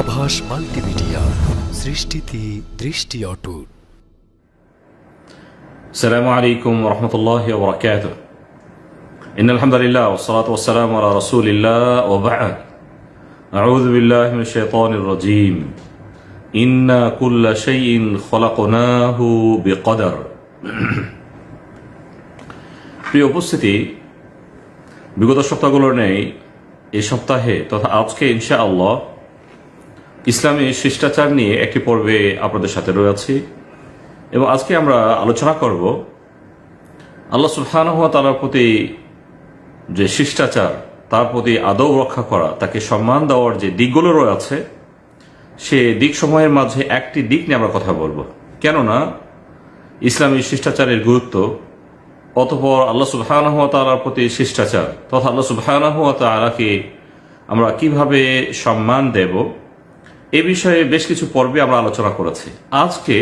আভাস মাল্টিমিডিয়া সৃষ্টিতে দৃষ্টি অটুট السلام عليكم ورحمة الله وبركاته إن الحمد لله والصلاة والسلام على رسول الله وبعد أعوذ بالله من الشيطان الرجيم إنا كل شيء خلقناه بقدر প্রিয় উপস্থিতি বিগত সপ্তাহগুলোর নেই এই সপ্তাহে তথা আজকে ইনশাআল্লাহ ইসলামী শিষ্টাচার নিয়ে একটি পর্বে আপনাদের সাথে রয়েছি এবং আজকে আমরা আলোচনা করব আল্লাহ হওয়া তালার প্রতি যে শিষ্টাচার তার প্রতি আদৌ রক্ষা করা তাকে সম্মান দেওয়ার যে দিকগুলো রয়েছে সে দিকসমূহের মাঝে একটি দিক নিয়ে আমরা কথা বলবো কেননা ইসলামী শিষ্টাচারের গুরুত্ব অতপর আল্লাহ হওয়া তালার প্রতি শিষ্টাচার তথা আল্লাহ হওয়া তালাকে আমরা কিভাবে সম্মান দেব এ বিষয়ে বেশ কিছু পর্বে আমরা আলোচনা করেছি আজকে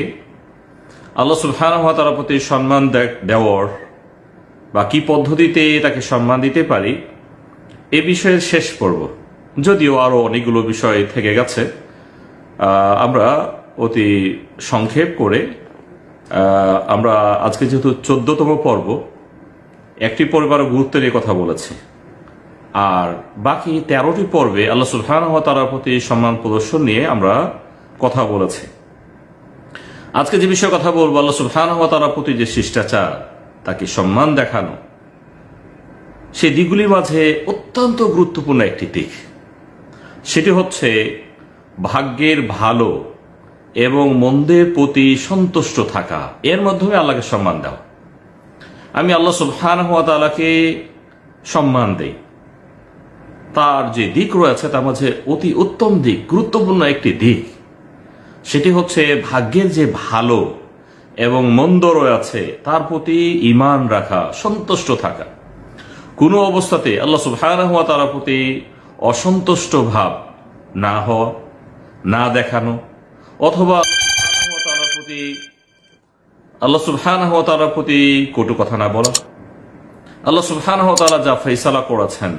আল্লাহ তার প্রতি সম্মান দেওয়ার বা কি পদ্ধতিতে তাকে সম্মান দিতে পারি এ বিষয়ের শেষ পর্ব যদিও আরও অনেকগুলো বিষয় থেকে গেছে আমরা অতি সংক্ষেপ করে আমরা আজকে যেহেতু চোদ্দতম পর্ব একটি পরিবারও গুরুত্ব নিয়ে কথা বলেছি আর বাকি তেরোটি পর্বে আল্লাহ সুলহান তালার প্রতি সম্মান প্রদর্শন নিয়ে আমরা কথা বলেছি আজকে যে বিষয়ে কথা বলবো আল্লাহ সুলহান তালার প্রতি যে শিষ্টাচার তাকে সম্মান দেখানো সে দিকগুলির মাঝে অত্যন্ত গুরুত্বপূর্ণ একটি দিক সেটি হচ্ছে ভাগ্যের ভালো এবং মন্দের প্রতি সন্তুষ্ট থাকা এর মাধ্যমে আল্লাহকে সম্মান দেওয়া আমি আল্লাহ সুলহান হাত সম্মান দেই তার যে দিক রয়েছে তার মাঝে অতি উত্তম দিক গুরুত্বপূর্ণ একটি দিক সেটি হচ্ছে ভাগ্যের যে ভালো এবং মন্দ রয়েছে তার প্রতি ইমান রাখা সন্তুষ্ট থাকা কোনো অবস্থাতে আল্লাহ সুফায়না হওয়া তার প্রতি অসন্তুষ্ট ভাব না হওয়া না দেখানো অথবা প্রতি আল্লাহ সুফায়না হওয়া তার প্রতি কটু কথা না বলা আল্লাহ সুফায়না হওয়া তারা যা ফেসালা করেছেন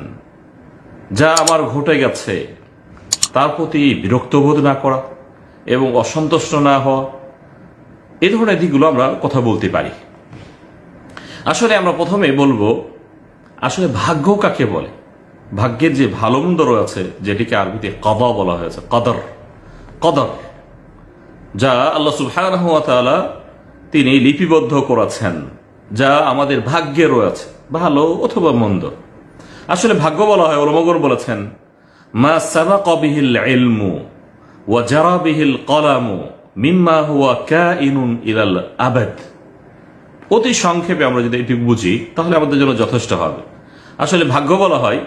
যা আমার ঘটে গেছে তার প্রতি বিরক্তবোধ না করা এবং অসন্তুষ্ট না হওয়া এই ধরনের দিকগুলো আমরা কথা বলতে পারি আসলে আমরা প্রথমে বলবো আসলে ভাগ্য কাকে বলে ভাগ্যের যে ভালো মন্দ রয়েছে যেটিকে আরবিতে কদা বলা হয়েছে কদর কদর যা আল্লাহ সুফায়নতালা তিনি লিপিবদ্ধ করেছেন যা আমাদের ভাগ্যে রয়েছে ভালো অথবা মন্দ আসলে ভাগ্য বলা হয় ওলমগর বলেছেন মা সাবা কবিহিল এলমু ও জারাবিহিল কলামু মিম্মা হুয়া ক্যা ইনুন ইলাল আবেদ অতি সংক্ষেপে আমরা যদি এটি বুঝি তাহলে আমাদের জন্য যথেষ্ট হবে আসলে ভাগ্য বলা হয়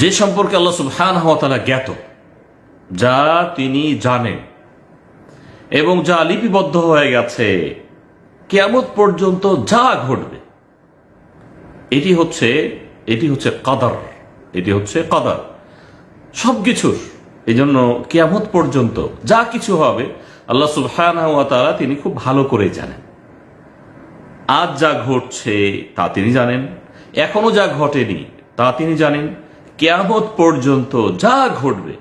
যে সম্পর্কে আল্লাহ সুবহান হওয়া জ্ঞাত যা তিনি জানেন এবং যা লিপিবদ্ধ হয়ে গেছে কেমত পর্যন্ত যা ঘটবে এটি হচ্ছে এটি হচ্ছে কাদার এটি হচ্ছে কাদার সব কিছুর এই জন্য কিয়ামত পর্যন্ত যা কিছু হবে আল্লাহ সুবহান তিনি খুব ভালো করে জানেন আজ যা ঘটছে তা তিনি জানেন এখনো যা ঘটেনি তা তিনি জানেন কেয়ামত পর্যন্ত যা ঘটবে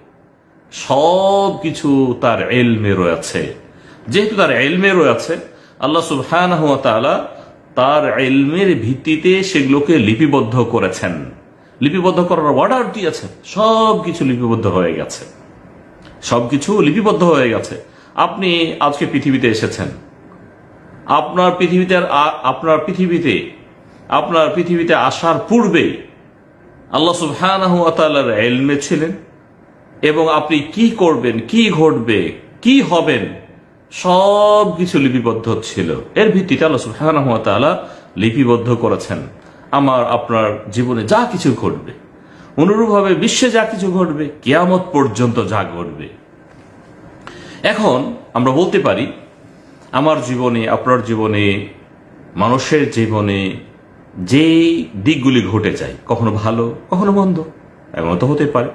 সব কিছু তার এলমে রয়েছে যেহেতু তার এলমে রয়েছে আল্লাহ সুবহান তালা তার এলমের ভিত্তিতে সেগুলোকে লিপিবদ্ধ করেছেন লিপিবদ্ধ করার অর্ডার দিয়েছেন সব কিছু লিপিবদ্ধ হয়ে গেছে সবকিছু লিপিবদ্ধ হয়ে গেছে আপনি আজকে পৃথিবীতে এসেছেন আপনার পৃথিবীতে আপনার পৃথিবীতে আপনার পৃথিবীতে আসার পূর্বে আল্লাহ সুবাহর এলমে ছিলেন এবং আপনি কি করবেন কি ঘটবে কি হবেন সবকিছু লিপিবদ্ধ ছিল এর ভিত্তিতে আল্লাহ লিপিবদ্ধ করেছেন আমার আপনার জীবনে যা কিছু ঘটবে অনুরূপভাবে বিশ্বে যা কিছু ঘটবে কেয়ামত পর্যন্ত যা ঘটবে এখন আমরা বলতে পারি আমার জীবনে আপনার জীবনে মানুষের জীবনে যে দিকগুলি ঘটে যায় কখনো ভালো কখনো মন্দ এমন তো হতে পারে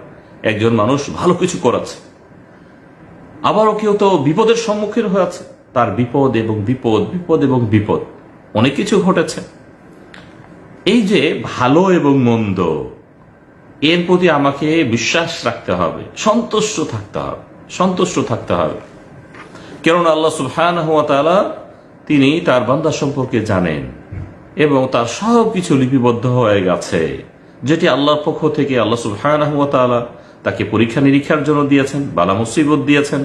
একজন মানুষ ভালো কিছু করাচ্ছে আবারও কেউ তো বিপদের সম্মুখীন হয়েছে তার বিপদ এবং বিপদ বিপদ এবং বিপদ অনেক কিছু ঘটেছে এই যে ভালো এবং মন্দ এর প্রতি আমাকে বিশ্বাস রাখতে হবে সন্তুষ্ট থাকতে হবে সন্তুষ্ট থাকতে হবে কেননা আল্লাহ সুফহান হাতালা তিনি তার বান্দা সম্পর্কে জানেন এবং তার সব কিছু লিপিবদ্ধ হয়ে গেছে যেটি আল্লাহর পক্ষ থেকে আল্লাহ সুফহান হাতালা তাকে পরীক্ষা নিরীক্ষার জন্য দিয়েছেন বালা মুসিবত দিয়েছেন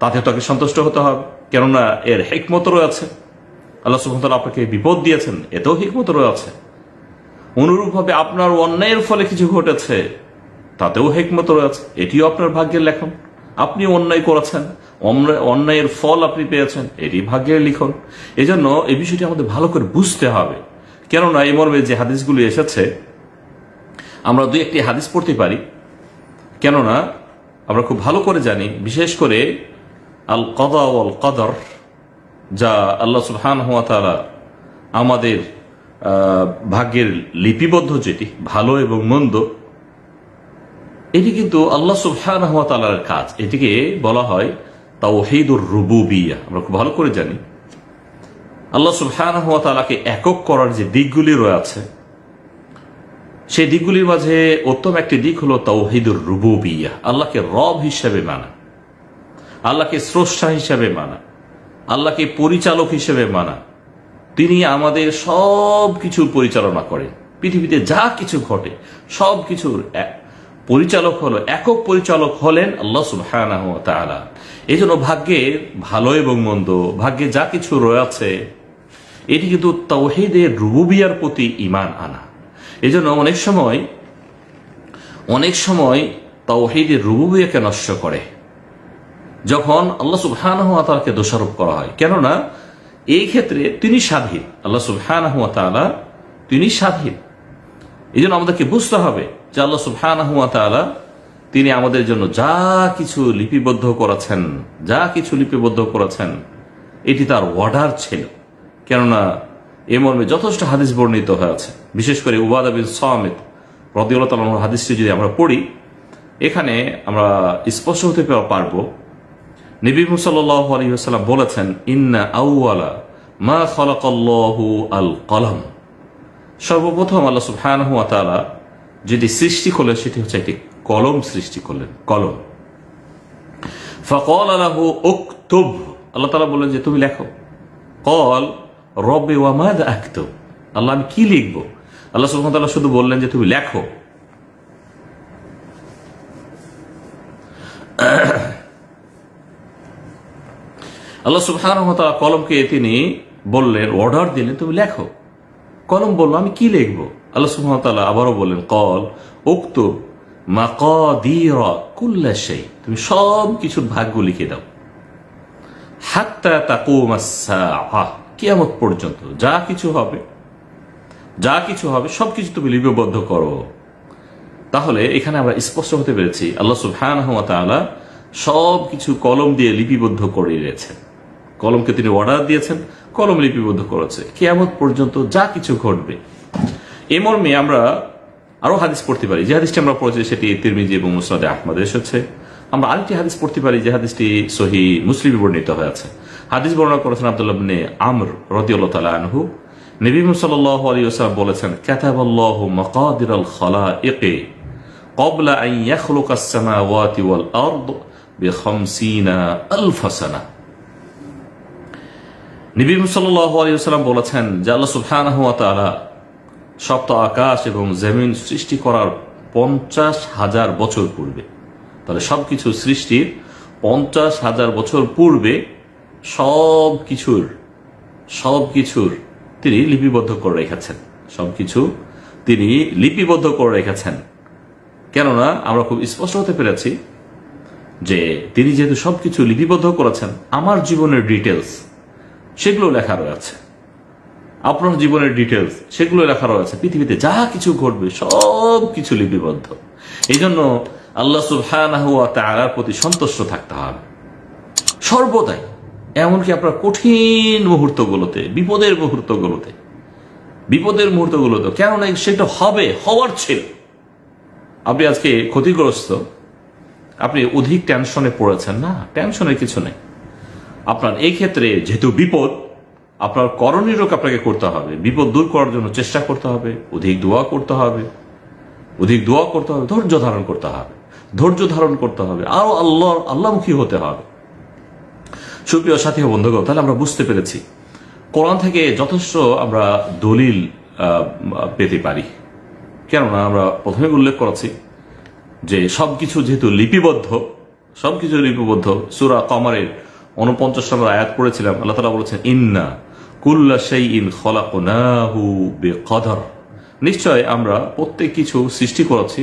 তাতে তাকে সন্তুষ্ট হতে হবে কেননা এর হেকমত রয়েছে আল্লাহ সুহামতাল আপনাকে বিপদ দিয়েছেন এতেও হেকমত রয়েছে অনুরূপভাবে আপনার অন্যায়ের ফলে কিছু ঘটেছে তাতেও হেকমত রয়েছে এটিও আপনার ভাগ্যের লেখন আপনি অন্যায় করেছেন অন্যায়ের ফল আপনি পেয়েছেন এটি ভাগ্যের লিখন এজন্য এই বিষয়টি আমাদের ভালো করে বুঝতে হবে কেননা এই মর্মে যে হাদিসগুলি এসেছে আমরা দুই একটি হাদিস পড়তে পারি কেননা আমরা খুব ভালো করে জানি বিশেষ করে আল কদা ওয়াল কদর যা আল্লাহ সুহান তারা আমাদের ভাগ্যের লিপিবদ্ধ যেটি ভালো এবং মন্দ এটি কিন্তু আল্লাহ হওয়া তালার কাজ এটিকে বলা হয় রুবু রুবুবিয়া আমরা খুব ভালো করে জানি আল্লাহ হওয়া তালাকে একক করার যে দিকগুলি রয়েছে সেই দিকগুলির মাঝে উত্তম একটি দিক হলো তাওহিদুর রুবুবিয়া আল্লাহকে রব হিসেবে মানা আল্লাহকে স্রষ্টা হিসেবে মানা আল্লাহকে পরিচালক হিসেবে মানা তিনি আমাদের সব কিছুর পরিচালনা করেন পৃথিবীতে যা কিছু ঘটে সব কিছুর পরিচালক হলো একক পরিচালক হলেন আল্লাহ সুবহানাহু তাআলা এই জন্য ভাগ্যের ভালো এবং মন্দ ভাগ্যে যা কিছু রয়েছে এটি কিন্তু তাওহিদের রুবুবিয়ার প্রতি ইমান আনা এই জন্য অনেক সময় অনেক সময় তাওহিদের রুবুবিয়াকে নষ্ট করে যখন আল্লাহ সুবহান হাতকে দোষারোপ করা হয় কেননা এই ক্ষেত্রে তিনি স্বাধীন আল্লাহ সুবহান তালা তিনি স্বাধীন এই জন্য আমাদেরকে বুঝতে হবে যে আল্লাহ সুবহান তালা তিনি আমাদের জন্য যা কিছু লিপিবদ্ধ করেছেন যা কিছু লিপিবদ্ধ করেছেন এটি তার অর্ডার ছিল কেননা এ মর্মে যথেষ্ট হাদিস বর্ণিত হয়েছে বিশেষ করে উবাদা বিন সামিদ রদিউল্লাহ হাদিসটি যদি আমরা পড়ি এখানে আমরা স্পষ্ট হতে পারবো নবী মুসাল্লাহ আলী সাল্লাম বলেছেন ইন্না আউআলা মা খলাকল্লাহ আল কলম সর্বপ্রথম আল্লাহ সুফহান তালা যেটি সৃষ্টি করলেন সেটি হচ্ছে একটি কলম সৃষ্টি করলেন কলম ফকল আলাহ উক্তুব আল্লাহ তালা বললেন যে তুমি লেখো কল রবে ওয়ামাদ আঁকত আল্লাহ আমি কি লিখবো আল্লাহ সুলতাল্লাহ শুধু বললেন যে তুমি লেখো আল্লাহ সুবহান কলমকে তিনি বললেন অর্ডার দিলেন তুমি লেখো কলম বললো আমি কি লিখবো আল্লাহ সুহামতাল্লাহ আবারও বললেন কল উক্ত মা কুল্লা সেই তুমি সব কিছুর ভাগ্য লিখে দাও হাত্তা তাকুমাসা কিয়ামত পর্যন্ত যা কিছু হবে যা কিছু হবে সবকিছু তুমি লিপিবদ্ধ করো তাহলে এখানে আমরা স্পষ্ট হতে পেরেছি আল্লাহ সুফহান তালা সব কিছু কলম দিয়ে লিপিবদ্ধ করে দিয়েছেন কলমকে তিনি অর্ডার দিয়েছেন কলম লিপিবদ্ধ করেছে কেয়ামত পর্যন্ত যা কিছু ঘটবে এ মর্মে আমরা আরো হাদিস পড়তে পারি যে হাদিসটি আমরা পড়েছি সেটি তিরমিজি এবং মুসাদে আহমদ এসেছে আমরা আরেকটি হাদিস পড়তে পারি যে হাদিসটি সহি মুসলিমে বর্ণিত হয়েছে হাদিস বর্ণনা করেছেন আব্দুল্লাহ আমর রাদিয়াল্লাহু তাআলা আনহু নবী সাল্লাল্লাহু বলেছেন কাতাবাল্লাহু মাকাদিরাল কবলা ক্বাবলা আন ইয়াখলুকাস ওয়াল আরদ নবী সাল্লাল্লাহু আলাইহি ওয়াসাল্লাম বলেছেন যে আল্লাহ সুবহানাহু ওয়া তাআলা সপ্ত আকাশ এবং জমিন সৃষ্টি করার পঞ্চাশ হাজার বছর পূর্বে তাহলে সবকিছু সৃষ্টির পঞ্চাশ হাজার বছর পূর্বে সব কিছুর সব কিছুর তিনি লিপিবদ্ধ করে রেখেছেন সব কিছু তিনি লিপিবদ্ধ করে রেখেছেন কেননা আমরা খুব স্পষ্ট হতে পেরেছি যে তিনি যেহেতু সব কিছু লিপিবদ্ধ করেছেন আমার জীবনের ডিটেলস সেগুলো লেখা রয়েছে আপনার জীবনের ডিটেলস সেগুলো লেখা রয়েছে পৃথিবীতে যা কিছু ঘটবে সব কিছু লিপিবদ্ধ এই জন্য আল্লাহ সুহায় প্রতি সন্তুষ্ট থাকতে হবে সর্বদাই এমনকি আপনার কঠিন মুহূর্তগুলোতে বিপদের মুহূর্তগুলোতে বিপদের মুহূর্তগুলোতে কেননা সেটা হবে হওয়ার ছিল আপনি আজকে ক্ষতিগ্রস্ত আপনি অধিক টেনশনে পড়েছেন না টেনশনের কিছু নেই আপনার এই ক্ষেত্রে যেহেতু বিপদ আপনার করণীয় আপনাকে করতে হবে বিপদ দূর করার জন্য চেষ্টা করতে হবে অধিক দোয়া করতে হবে অধিক দোয়া করতে হবে ধৈর্য ধারণ করতে হবে ধৈর্য ধারণ করতে হবে আরো আল্লাহ আল্লাহমুখী হতে হবে সুপ্রিয় সাথী বন্ধুগ তাহলে আমরা বুঝতে পেরেছি কোরআন থেকে যথেষ্ট আমরা দলিল পেতে পারি কেননা আমরা প্রথমে উল্লেখ করেছি যে সব কিছু যেহেতু লিপিবদ্ধ সব কিছু লিপিবদ্ধ সুরা কমারের উনপঞ্চাশ নম্বর আয়াত করেছিলাম আল্লাহ তালা বলেছেন ইন্না কুল্লা সেই ইন খলাকু নাহু বে নিশ্চয় আমরা প্রত্যেক কিছু সৃষ্টি করেছি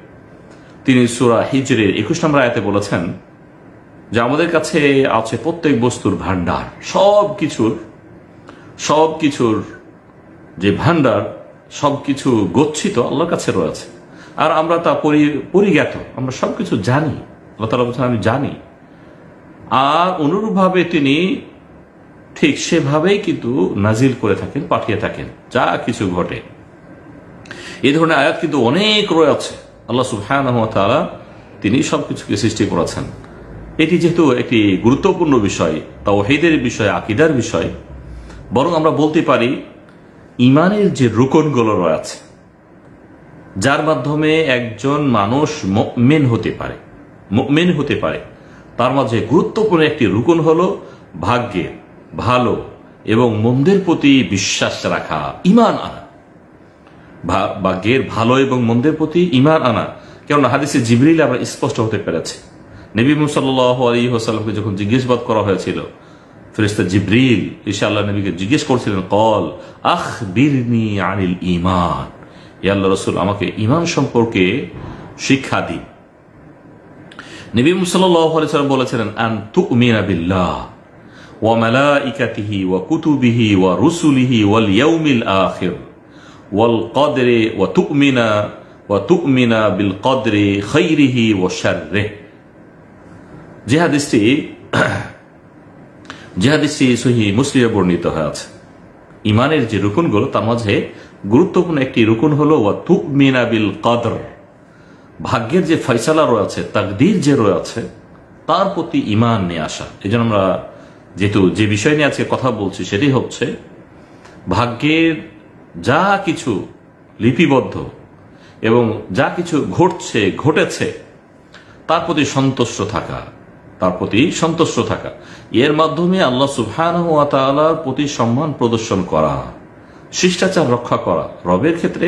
তিনি সুরা হিজরের একুশ নম্বর আয়তে বলেছেন যে আমাদের কাছে আছে প্রত্যেক বস্তুর ভাণ্ডার সব কিছুর সব কিছুর যে ভাণ্ডার সব কিছু গচ্ছিত আল্লাহর কাছে রয়েছে আর আমরা তা পরিজ্ঞাত আমরা সব কিছু জানি আল্লাহ আমি জানি আর অনুরূপভাবে তিনি ঠিক সেভাবেই কিন্তু নাজিল করে থাকেন পাঠিয়ে থাকেন যা কিছু ঘটে এ ধরনের আয়াত কিন্তু অনেক রয়েছে আল্লাহ সুফহান তারা তিনি সবকিছুকে সৃষ্টি করেছেন এটি যেহেতু একটি গুরুত্বপূর্ণ বিষয় তাওহিদের বিষয় আকিদার বিষয় বরং আমরা বলতে পারি ইমানের যে রুকনগুলো রয়েছে যার মাধ্যমে একজন মানুষ মেন হতে পারে মেন হতে পারে তার মাঝে গুরুত্বপূর্ণ একটি রুকন হল ভাগ্যে ভালো এবং মন্দের প্রতি বিশ্বাস রাখা ইমান আনা গের ভালো এবং মন্দের প্রতি ইমান আনা কেননা হাদিসে জিবরিল আমরা স্পষ্ট হতে পেরেছে নবী মুসাল্লাহ যখন জিজ্ঞেসবাদ করা হয়েছিল ফেরিস্তা জিবরিল ঈশা আল্লাহ নবীকে জিজ্ঞেস করছিলেন কল আখ আনিল ইমান ইয়াল্লা রসুল আমাকে ইমান সম্পর্কে শিক্ষা দিন নবী মুসাল্লাম বলেছিলেন আন তু বিল্লাহ ওয়া ইকাতিহি ওয়া কুতুবিহি ওয়া রুসুলিহি ওয়াল ইয়াউমিল আখির ওয়াল কদরে ও তুকমিনা ও তুকমিনা বিল কদরে খৈরিহি ও শারে যে হাদিসটি যে হাদিসটি সহি মুসলিমে বর্ণিত হয়ে আছে ইমানের যে রুকুনগুলো তার মাঝে গুরুত্বপূর্ণ একটি রুকুন হলো ওয়া তুকমিনা বিল কদর ভাগ্যের যে ফয়সালা রয়েছে তাকদির যে রয়েছে তার প্রতি ইমান নিয়ে আসা এই আমরা যেহেতু যে বিষয় নিয়ে আজকে কথা বলছি সেটি হচ্ছে ভাগ্যের যা কিছু লিপিবদ্ধ এবং যা কিছু ঘটছে ঘটেছে তার প্রতি সন্তুষ্ট থাকা তার প্রতি সন্তুষ্ট থাকা এর মাধ্যমে আল্লাহ সুফান প্রতি সম্মান প্রদর্শন করা শিষ্টাচার রক্ষা করা রবের ক্ষেত্রে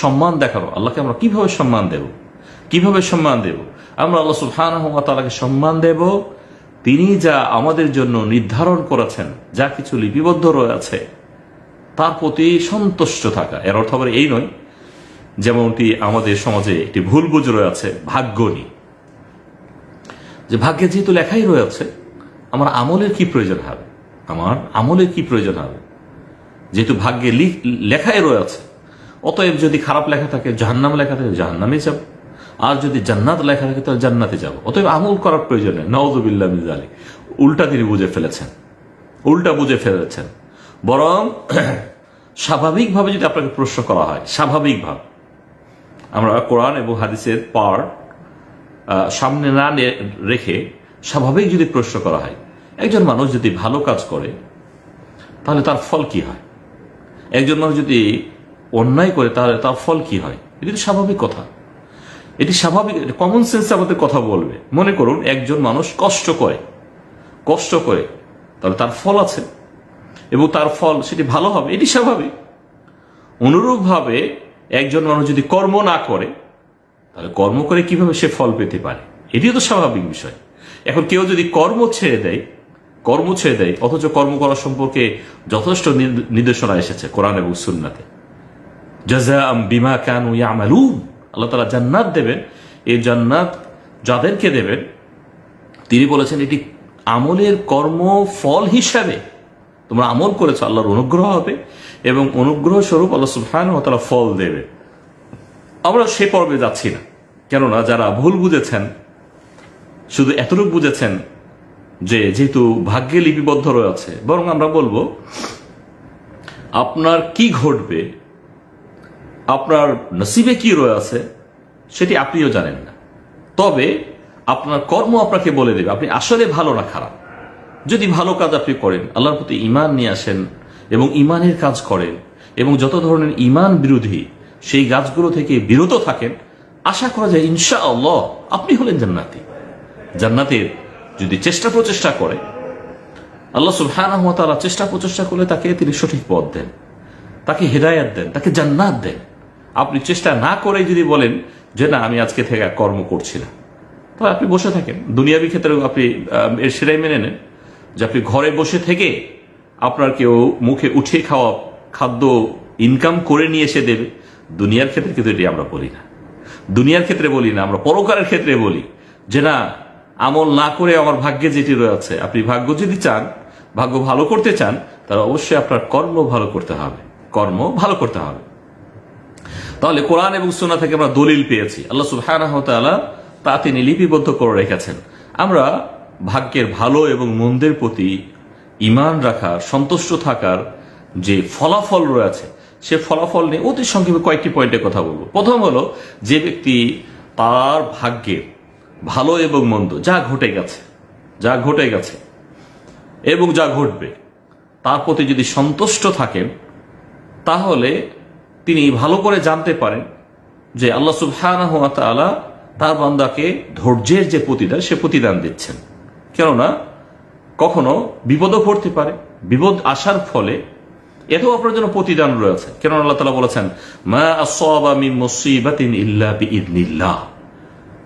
সম্মান দেখানো আল্লাহকে আমরা কিভাবে সম্মান দেব কিভাবে সম্মান দেব আমরা আল্লাহ সুফান তালাকে সম্মান দেব তিনি যা আমাদের জন্য নির্ধারণ করেছেন যা কিছু লিপিবদ্ধ রয়েছে তার প্রতি সন্তুষ্ট থাকা এর অর্থ আবার এই নয় যেমনটি আমাদের সমাজে একটি ভুল বুঝ রয়েছে ভাগ্য নিয়ে যে ভাগ্যে যেহেতু লেখাই রয়েছে আমার আমলের কি প্রয়োজন হবে আমার আমলের কি প্রয়োজন হবে যেহেতু ভাগ্যে লেখাই রয়েছে অতএব যদি খারাপ লেখা থাকে জাহান্নাম লেখা থাকে জাহান্নামে যাব আর যদি জান্নাত লেখা থাকে তাহলে জান্নাতে যাব অতএব আমল করার প্রয়োজন নেই নওয়াজ উল্টা তিনি বুঝে ফেলেছেন উল্টা বুঝে ফেলেছেন বরং স্বাভাবিকভাবে যদি আপনাকে প্রশ্ন করা হয় স্বাভাবিকভাবে আমরা কোরআন এবং হাদিসের পার সামনে না রেখে স্বাভাবিক যদি প্রশ্ন করা হয় একজন মানুষ যদি ভালো কাজ করে তাহলে তার ফল কি হয় একজন মানুষ যদি অন্যায় করে তাহলে তার ফল কি হয় এটি তো স্বাভাবিক কথা এটি স্বাভাবিক কমন সেন্সে আমাদের কথা বলবে মনে করুন একজন মানুষ কষ্ট করে কষ্ট করে তাহলে তার ফল আছে এবং তার ফল সেটি ভালো হবে এটি স্বাভাবিক অনুরূপভাবে একজন মানুষ যদি কর্ম না করে তাহলে কর্ম করে কিভাবে সে ফল পেতে পারে এটিও তো স্বাভাবিক বিষয় এখন কেউ যদি কর্ম ছেড়ে দেয় কর্ম ছেড়ে দেয় অথচ কর্ম করা সম্পর্কে যথেষ্ট নির্দেশনা এসেছে কোরআন এবং সুন্নাতে জাজাম বিমা কানু আল্লাহ তালা জান্নাত দেবেন এই জান্নাত যাদেরকে দেবেন তিনি বলেছেন এটি আমলের কর্ম ফল হিসাবে তোমরা আমল করেছো আল্লাহর অনুগ্রহ হবে এবং অনুগ্রহ স্বরূপ আল্লাহ ও তারা ফল দেবে আমরা সে পর্বে যাচ্ছি না কেননা যারা ভুল বুঝেছেন শুধু এতটুকু বুঝেছেন যে যেহেতু ভাগ্যে লিপিবদ্ধ রয়েছে বরং আমরা বলবো আপনার কি ঘটবে আপনার নসিবে কি রয়েছে সেটি আপনিও জানেন না তবে আপনার কর্ম আপনাকে বলে দেবে আপনি আসলে ভালো না খারাপ যদি ভালো কাজ আপনি করেন আল্লাহর প্রতি ইমান নিয়ে আসেন এবং ইমানের কাজ করেন এবং যত ধরনের ইমান বিরোধী সেই গাছগুলো থেকে বিরত থাকেন আশা করা যায় ইনশা আল্লাহ আপনি হলেন জান্নাতি জান্নাতের যদি চেষ্টা প্রচেষ্টা করে আল্লাহ সুবহানাহু ওয়া তাআলা চেষ্টা প্রচেষ্টা করলে তাকে তিনি সঠিক পথ দেন তাকে হেদায়াত দেন তাকে জান্নাত দেন আপনি চেষ্টা না করে যদি বলেন যে না আমি আজকে থেকে কর্ম করছি না তবে আপনি বসে থাকেন দুনিয়াবি ক্ষেত্রেও আপনি এর সেটাই মেনে নেন যে আপনি ঘরে বসে থেকে আপনার কেউ মুখে উঠে খাওয়া খাদ্য ইনকাম করে নিয়ে এসে দেবে দুনিয়ার ক্ষেত্রে কিন্তু এটি আমরা বলি না দুনিয়ার ক্ষেত্রে বলি না আমরা পরকারের ক্ষেত্রে বলি যে না আমল না করে আমার ভাগ্যে যেটি রয়েছে আপনি ভাগ্য যদি চান ভাগ্য ভালো করতে চান তাহলে অবশ্যই আপনার কর্ম ভালো করতে হবে কর্ম ভালো করতে হবে তাহলে কোরআন এবং সোনা থেকে আমরা দলিল পেয়েছি আল্লাহ সুবাহ তা তিনি লিপিবদ্ধ করে রেখেছেন আমরা ভাগ্যের ভালো এবং মন্দের প্রতি ইমান রাখার সন্তুষ্ট থাকার যে ফলাফল রয়েছে সে ফলাফল নিয়ে অতি সংক্ষেপে কয়েকটি পয়েন্টে কথা বলবো প্রথম হলো যে ব্যক্তি তার ভাগ্যে ভালো এবং মন্দ যা ঘটে গেছে যা ঘটে গেছে এবং যা ঘটবে তার প্রতি যদি সন্তুষ্ট থাকেন তাহলে তিনি ভালো করে জানতে পারেন যে আল্লাহ সুবহানাহ তাআলা তার বান্দাকে ধৈর্যের যে প্রতিদান সে প্রতিদান দিচ্ছেন কেননা কখনো বিপদও পড়তে পারে বিপদ আসার ফলে এত আপনার জন্য প্রতিদান রয়েছে কেন আল্লাহ তালা বলেছেন মা ইল্লা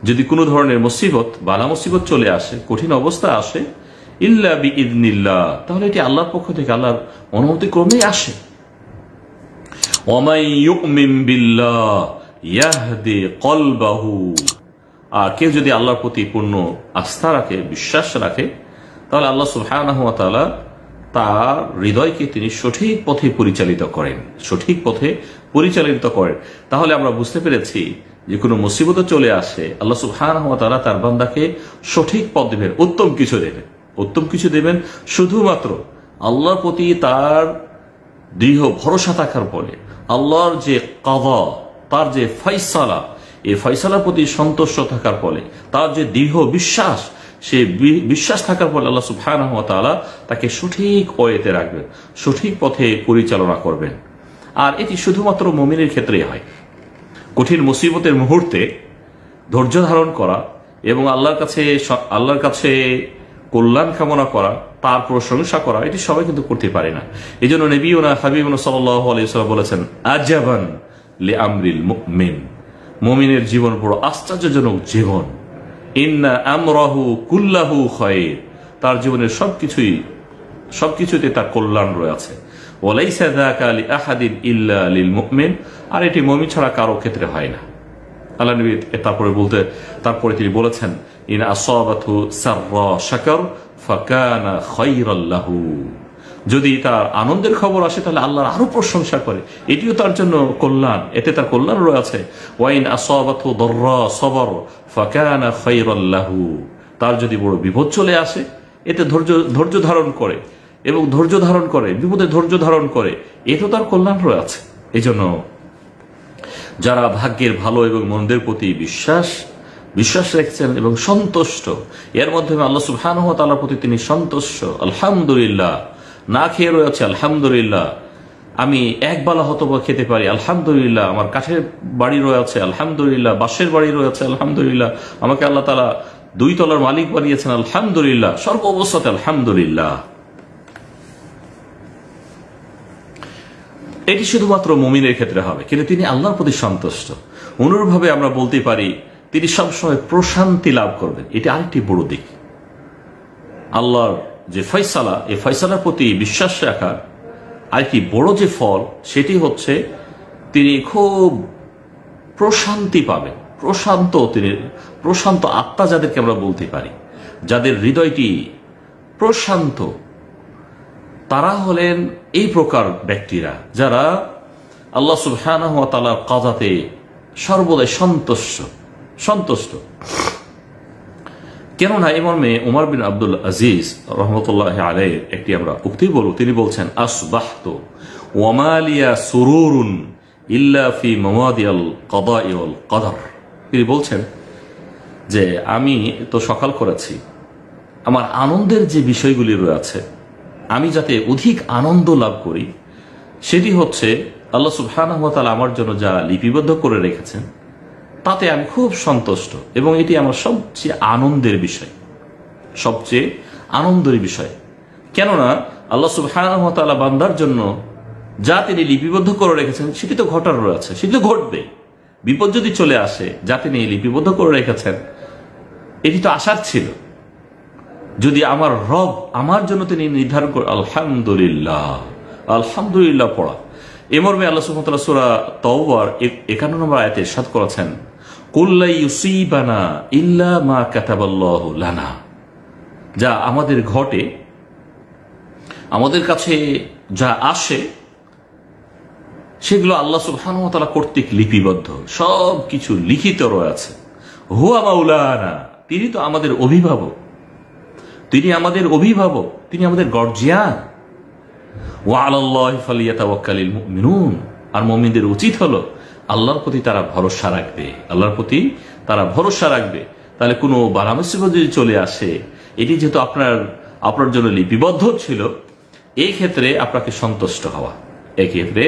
যদি কোনো ধরনের মুসিবত বালা মুসিবত চলে আসে কঠিন অবস্থা আসে ইল্লা বি ইদনিল্লা তাহলে এটি আল্লাহর পক্ষ থেকে আল্লাহর অনুমতি ক্রমেই আসে অমাই ইউমিম বিল্লাহ ইয়াহদি কলবাহু আর কেউ যদি আল্লাহর প্রতি পূর্ণ আস্থা রাখে বিশ্বাস রাখে তাহলে আল্লাহ তালা তার হৃদয়কে তিনি সঠিক পথে পরিচালিত করেন সঠিক পথে পরিচালিত করেন তাহলে আমরা বুঝতে পেরেছি যে কোনো মুসিবতও চলে আসে আল্লাহ তালা তার বান্দাকে সঠিক পথ দেবেন উত্তম কিছু দেবেন উত্তম কিছু দেবেন শুধুমাত্র আল্লাহর প্রতি তার দৃঢ় ভরসা থাকার ফলে আল্লাহর যে কাদা তার যে ফাইসালা এই ফয়সালার প্রতি সন্তুষ্ট থাকার ফলে তার যে দৃঢ় বিশ্বাস সে বিশ্বাস থাকার ফলে আল্লাহ সুফায়ন তালা তাকে সঠিক ওয়েতে রাখবে সঠিক পথে পরিচালনা করবেন আর এটি শুধুমাত্র মমিনের ক্ষেত্রেই হয় কঠিন মুসিবতের মুহূর্তে ধৈর্য ধারণ করা এবং আল্লাহর কাছে আল্লাহর কাছে কল্যাণ কামনা করা তার প্রশংসা করা এটি সবাই কিন্তু করতে পারে না এই জন্য নেবিউনা হাবিবুল সাল্লাহ আলিয়া বলেছেন আজাবান লে আমরিল মেন মমিনের জীবন বড় আশ্চর্যজনক জীবন ইন্না আমরাহু কুল্লাহু খয়ের তার জীবনের সবকিছুই সবকিছুতে তার কল্যাণ রয়েছে আহাদিন আর এটি মমি ছাড়া কারো ক্ষেত্রে হয় না আল্লাহ নবী তারপরে বলতে তারপরে তিনি বলেছেন ইন আসাবাথু সাররা শাকার ফাকানা খৈরাল্লাহু যদি তার আনন্দের খবর আসে তাহলে আল্লাহর আরো প্রশংসা করে এটিও তার জন্য কল্যাণ এতে তার কল্যাণ রয়েছে ওয়াইন আসবাত সবর তার যদি বড় বিপদ চলে আসে এতে ধৈর্য ধৈর্য ধারণ করে এবং ধৈর্য ধারণ করে বিপদে ধৈর্য ধারণ করে এতে তার কল্যাণ রয়েছে এই জন্য যারা ভাগ্যের ভালো এবং মন্দের প্রতি বিশ্বাস বিশ্বাস রেখেছেন এবং সন্তুষ্ট এর মাধ্যমে আল্লাহ সুহান প্রতি তিনি সন্তুষ্ট আলহামদুলিল্লাহ না খেয়ে রয়েছে আলহামদুলিল্লাহ আমি এক বালা হতবা খেতে পারি আলহামদুলিল্লাহ আমার কাঠের বাড়ি রয়েছে আলহামদুলিল্লাহ বাসের বাড়ি রয়েছে আলহামদুলিল্লাহ আমাকে আল্লাহ তালা দুই তলার মালিক বানিয়েছেন আলহামদুলিল্লাহ সর্ব অবস্থাতে আলহামদুলিল্লাহ এটি শুধুমাত্র মুমিনের ক্ষেত্রে হবে কিন্তু তিনি আল্লাহর প্রতি সন্তুষ্ট অনুরূপভাবে আমরা বলতে পারি তিনি সবসময় প্রশান্তি লাভ করবেন এটি আরেকটি বড় দিক আল্লাহর যে ফয়সালা এই ফয়সালার প্রতি বিশ্বাস রাখার আর কি বড় যে ফল সেটি হচ্ছে তিনি খুব প্রশান্তি পাবেন প্রশান্ত তিনি প্রশান্ত আত্মা যাদেরকে আমরা বলতে পারি যাদের হৃদয়টি প্রশান্ত তারা হলেন এই প্রকার ব্যক্তিরা যারা আল্লাহ সুহান কাজাতে সর্বদাই সন্তুষ্ট সন্তুষ্ট কেননা এই মর্মে উমার বিন আব্দুল আজিজ রহমতুল্লাহ আলের একটি আমরা উক্তি বলব তিনি বলছেন আসবাহত ওয়ামালিয়া সুরুরুন ইল্লাফি মামাদিয়াল মোমাদিয়াল কদা ইউল কদর তিনি বলছেন যে আমি তো সকাল করেছি আমার আনন্দের যে বিষয়গুলি রয়েছে আমি যাতে অধিক আনন্দ লাভ করি সেটি হচ্ছে আল্লাহ সুবহানাহ তাআলা আমার জন্য যা লিপিবদ্ধ করে রেখেছেন তাতে আমি খুব সন্তুষ্ট এবং এটি আমার সবচেয়ে আনন্দের বিষয় সবচেয়ে আনন্দের বিষয় কেননা আল্লাহ সুবাহ বান্দার জন্য যা তিনি লিপিবদ্ধ করে রেখেছেন সেটি তো ঘটার রয়েছে সেটি তো ঘটবে বিপদ যদি চলে আসে যা তিনি লিপিবদ্ধ করে রেখেছেন এটি তো আসার ছিল যদি আমার রব আমার জন্য তিনি নির্ধারণ করে আলহামদুলিল্লাহ আলহামদুলিল্লাহ পড়া এ মর্মে আল্লাহ সুমতলা সুরা তওবার একান্ন নম্বর আয়াতে সাত করেছেন কুল্লাইবানা ইল্লা মা কাতাবাল্লাহ লানা যা আমাদের ঘটে আমাদের কাছে যা আসে সেগুলো আল্লাহ সুবহানুতলা কর্তৃক লিপিবদ্ধ সব কিছু লিখিত রয়েছে হুয়া মাউলানা তিনি তো আমাদের অভিভাবক তিনি আমাদের অভিভাবক তিনি আমাদের গর্জিয়ান ওয়া আল্লাহ ফালিয়া তাওয়াক্কালিল মিনুন আর মমিনদের উচিত হলো আল্লাহর প্রতি তারা ভরসা রাখবে আল্লাহর প্রতি তারা ভরসা রাখবে তাহলে কোনো বারামসিব যদি চলে আসে এটি যেহেতু আপনার আপনার জন্য লিপিবদ্ধ ছিল এই ক্ষেত্রে আপনাকে সন্তুষ্ট হওয়া এক্ষেত্রে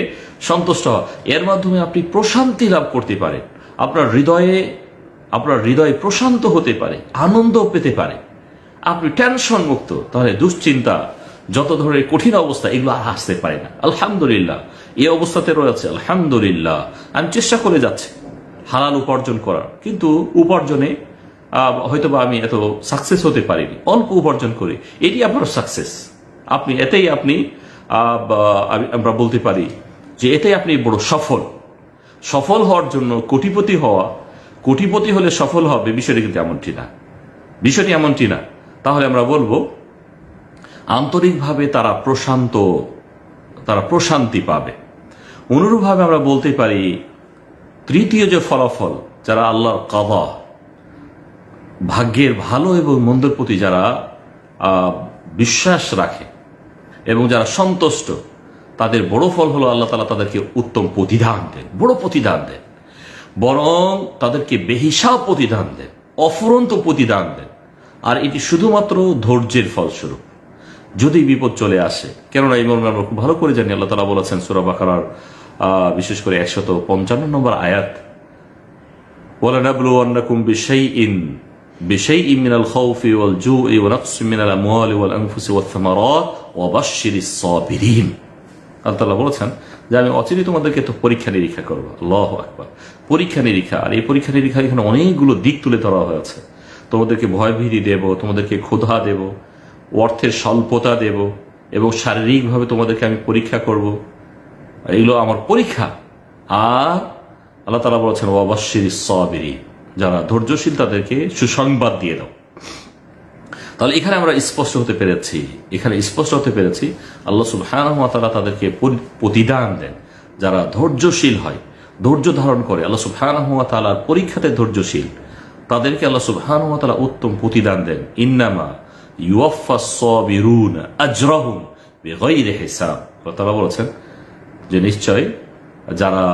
সন্তুষ্ট হওয়া এর মাধ্যমে আপনি প্রশান্তি লাভ করতে পারেন আপনার হৃদয়ে আপনার হৃদয় প্রশান্ত হতে পারে আনন্দ পেতে পারে আপনি টেনশন মুক্ত তাহলে দুশ্চিন্তা যত ধরনের কঠিন অবস্থা এগুলো আর আসতে পারে না আলহামদুলিল্লাহ এই অবস্থাতে রয়েছে আলহামদুলিল্লাহ আমি চেষ্টা করে যাচ্ছি হালাল উপার্জন করার কিন্তু উপার্জনে হয়তো বা আমি এত সাকসেস হতে পারিনি অল্প উপার্জন করি এটি আপনার সাকসেস আপনি এতেই আপনি আমরা বলতে পারি যে এতে আপনি বড় সফল সফল হওয়ার জন্য কোটিপতি হওয়া কোটিপতি হলে সফল হবে বিষয়টি কিন্তু এমনটি না বিষয়টি এমনটি না তাহলে আমরা বলবো আন্তরিকভাবে তারা প্রশান্ত তারা প্রশান্তি পাবে অনুরূপভাবে আমরা বলতে পারি তৃতীয় যে ফলাফল যারা আল্লাহর কাবা ভাগ্যের ভালো এবং মন্দের প্রতি যারা বিশ্বাস রাখে এবং যারা সন্তুষ্ট তাদের বড় ফল হলো আল্লাহ তালা তাদেরকে উত্তম প্রতিদান দেন বড় প্রতিদান দেন বরং তাদেরকে বেহিসাব প্রতিদান দেন অফুরন্ত প্রতিদান দেন আর এটি শুধুমাত্র ধৈর্যের ফলস্বরূপ যদি বিপদ চলে আসে কেননা এই মর্মে আমরা খুব ভালো করে জানি আল্লাহ তালা বলেছেন সুরা বাকারার বিশেষ করে একশত পঞ্চান্ন নম্বর আয়াত বলেছেন যে আমি তোমাদেরকে তো পরীক্ষা নিরীক্ষা করবো পরীক্ষা নিরীক্ষা আর এই পরীক্ষা নিরীক্ষা এখানে অনেকগুলো দিক তুলে ধরা হয়েছে তোমাদেরকে ভয় ভীতি দেব তোমাদেরকে ক্ষুধা দেবো অর্থের স্বল্পতা দেব এবং শারীরিকভাবে তোমাদেরকে আমি পরীক্ষা করব এগুলো আমার পরীক্ষা আর আল্লাহ তালা বলেছেন অবশ্যই সবেরি যারা ধৈর্যশীল তাদেরকে সুসংবাদ দিয়ে দাও তাহলে এখানে আমরা স্পষ্ট হতে পেরেছি এখানে স্পষ্ট হতে পেরেছি আল্লাহ সুবহানহতালা তাদেরকে প্রতিদান দেন যারা ধৈর্যশীল হয় ধৈর্য ধারণ করে আল্লাহ সুবহানহতালার পরীক্ষাতে ধৈর্যশীল তাদেরকে আল্লাহ সুবহানহতালা উত্তম প্রতিদান দেন ইন্নামা প্রতাপা বলেছেন যে নিশ্চয় যারা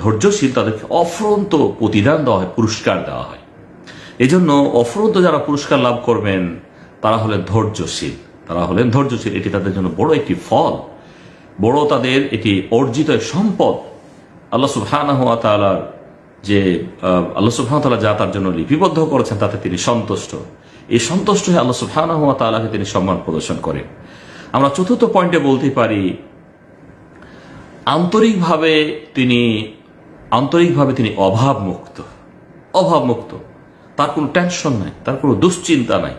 ধৈর্যশীল তাদেরকে অফরন্ত প্রতিদান দেওয়া হয় পুরস্কার দেওয়া হয় এজন্য অফরন্ত যারা পুরস্কার লাভ করবেন তারা হলেন ধৈর্যশীল তারা হলেন ধৈর্যশীল এটি তাদের জন্য বড় একটি ফল বড় তাদের এটি অর্জিত সম্পদ আল্লাহ সুবহানাহ তালার যে আল্লাহ সুবহান তালা যা তার জন্য লিপিবদ্ধ করেছেন তাতে তিনি সন্তুষ্ট এই সন্তুষ্ট হয়ে আল্লাহ সুফানাহ তালাকে তিনি সম্মান প্রদর্শন করেন আমরা চতুর্থ পয়েন্টে বলতে পারি আন্তরিকভাবে তিনি আন্তরিকভাবে তিনি অভাবমুক্ত অভাবমুক্ত তার কোনো টেনশন নাই তার কোনো দুশ্চিন্তা নাই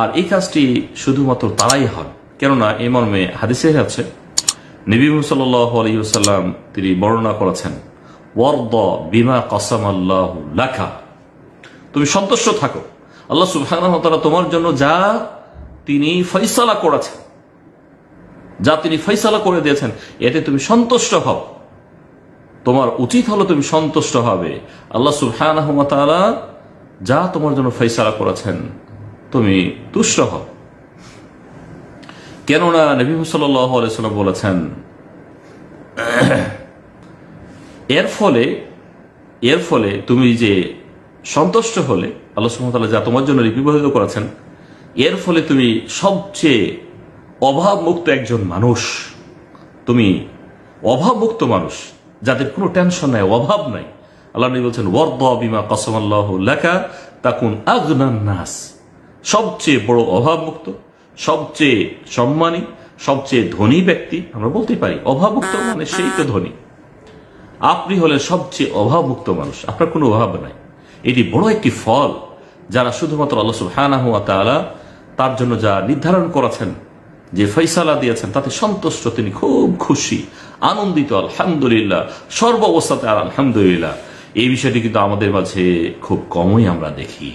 আর এই কাজটি শুধুমাত্র তারাই হন কেননা এ মর্মে হাদিসে আছে নিবিম সাল আলহিউসাল্লাম তিনি বর্ণনা করেছেন ওয়ার্দ বিমা কসম আল্লাহ লেখা তুমি সন্তুষ্ট থাকো আল্লাহ সুফানা ওয়া তোমার জন্য যা তিনি ফৈসলা করেছেন যা তিনি ফয়সালা করে দিয়েছেন এতে তুমি সন্তুষ্ট হও তোমার উচিত হলো তুমি সন্তুষ্ট হবে আল্লাহ সুফানা যা তোমার জন্য ফয়সালা করেছেন তুমি তুষ্ট হও কেননা নবী সাল্লাম বলেছেন এর ফলে এর ফলে তুমি যে সন্তুষ্ট হলে আল্লাহ সুমতাল্লাহ যা তোমার জন্য লিপিবদ্ধ করেছেন এর ফলে তুমি সবচেয়ে অভাবমুক্ত একজন মানুষ তুমি অভাবমুক্ত মানুষ যাদের কোনো টেনশন নাই অভাব নাই আল্লাহ নবী বলছেন ওয়ার্দ বিমা কসমাল্লাহ লেখা তাকুন আগনান নাস সবচেয়ে বড় অভাবমুক্ত সবচেয়ে সম্মানী সবচেয়ে ধনী ব্যক্তি আমরা বলতে পারি অভাবমুক্ত মানে সেই তো ধনী আপনি হলেন সবচেয়ে অভাবমুক্ত মানুষ আপনার কোনো অভাব নাই এটি বড় একটি ফল যারা শুধুমাত্র আল্লাহ সুহানা হুয়া তালা তার জন্য যা নির্ধারণ করেছেন যে ফৈসালা দিয়েছেন তাতে সন্তুষ্ট তিনি খুব খুশি আনন্দিত আলহামদুলিল্লাহ সর্ব অবস্থাতে আর আলহামদুলিল্লাহ এই বিষয়টি কিন্তু আমাদের মাঝে খুব কমই আমরা দেখি